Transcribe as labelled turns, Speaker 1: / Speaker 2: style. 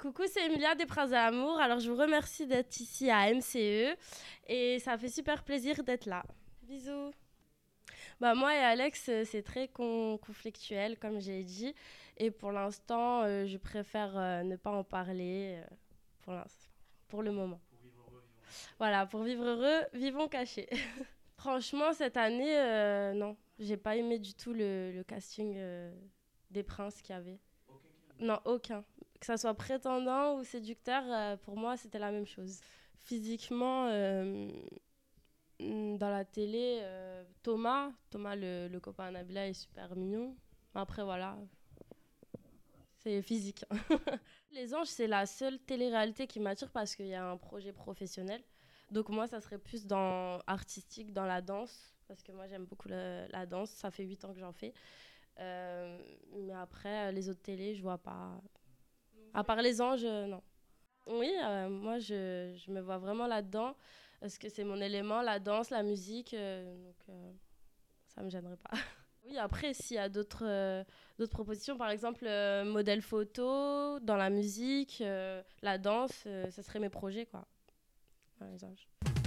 Speaker 1: Coucou, c'est Emilia des Princes à Alors, je vous remercie d'être ici à MCE et ça fait super plaisir d'être là. Bisous. Bah, moi et Alex, euh, c'est très conflictuel, comme j'ai dit. Et pour l'instant, euh, je préfère euh, ne pas en parler pour, pour le moment. Voilà, pour vivre heureux, vivons cachés. Franchement, cette année, non, j'ai pas aimé du tout le, casting des princes qu'il y avait. non, aucun que ça soit prétendant ou séducteur, euh, pour moi, c'était la même chose. Physiquement, euh, dans la télé, euh, Thomas, Thomas le, copain est super mignon. Après, voilà, c'est physique. Les Anges, c'est la seule télé-réalité qui m'attire parce qu'il y a un projet professionnel. Donc moi, ça serait plus dans artistique, dans la danse, parce que moi, j'aime beaucoup la danse. Ça fait huit ans que j'en fais. mais après, les autres télés, je vois pas. À part les anges, euh, non. Oui, euh, moi, je, me vois vraiment là-dedans, parce que c'est mon élément, la danse, la musique, euh, donc ça ne me gênerait pas. Oui, après, s'il y a d'autres d'autres propositions, par exemple, modèle photo, dans la musique, la danse, ce serait mes projets, quoi. les anges.